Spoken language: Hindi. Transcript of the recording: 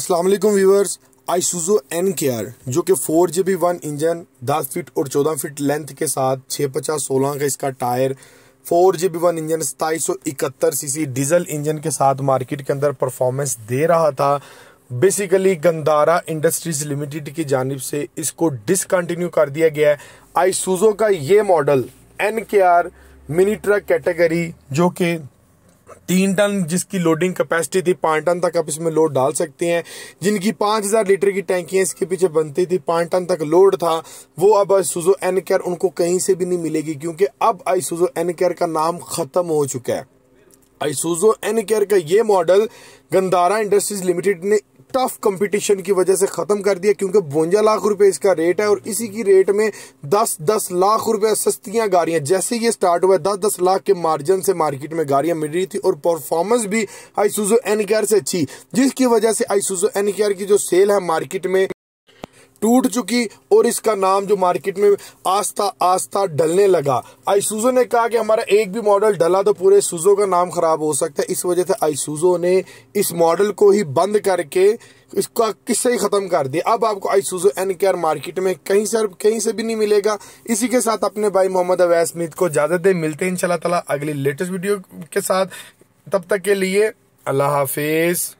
अस्सलाम वालेकुम viewers Isuzu N K R जो कि four G B one engine दस फीट और चौदह फीट लेंथ के साथ छः पचास सोलह का इसका tyre four G B one engine सताईस सौ इकहत्तर सी सी डीजल इंजन के साथ मार्केट के अंदर परफॉर्मेंस दे रहा था बेसिकली गंदारा इंडस्ट्रीज लिमिटेड की जानब से इसको डिसकंटिन्यू कर दिया गया है आई सुजो का ये model N K R mini truck category जो कि तीन टन जिसकी लोडिंग कैपेसिटी थी पाँच टन तक आप इसमें लोड डाल सकते हैं जिनकी पांच हज़ार लीटर की टैंकियां इसके पीछे बनती थी पांच टन तक लोड था वो अब आईसूजो एन केयर उनको कहीं से भी नहीं मिलेगी क्योंकि अब आईसुजो एन केयर का नाम ख़त्म हो चुका है आईसूजो एन केयर का ये मॉडल गंदारा इंडस्ट्रीज लिमिटेड ने टफ कंपटीशन की वजह से खत्म कर दिया क्योंकि बवंजा लाख रुपए इसका रेट है और इसी की रेट में दस दस लाख रुपए सस्तियां गाड़ियां जैसे ये स्टार्ट हुआ दस दस लाख के मार्जिन से मार्केट में गाड़ियां मिल रही थी और परफॉर्मेंस भी आईसूजो एनकेर से अच्छी जिसकी वजह से आईसूजो एनकेयर की जो सेल है मार्केट में टूट चुकी और इसका नाम जो मार्केट में आस्था आस्था डलने लगा आईसूजो ने कहा कि हमारा एक भी मॉडल डला तो पूरे सुजो का नाम खराब हो सकता है इस वजह से आईसूजो ने इस मॉडल को ही बंद करके इसका किस्से ही खत्म कर दिया अब आपको Isuzu N K R market में कहीं से कहीं से भी नहीं मिलेगा इसी के साथ अपने भाई मोहम्मद अवैस मीत को इजाजत दे मिलते हैं इन ताला अगली लेटेस्ट वीडियो के साथ तब तक के लिए अल्लाह हाफिज़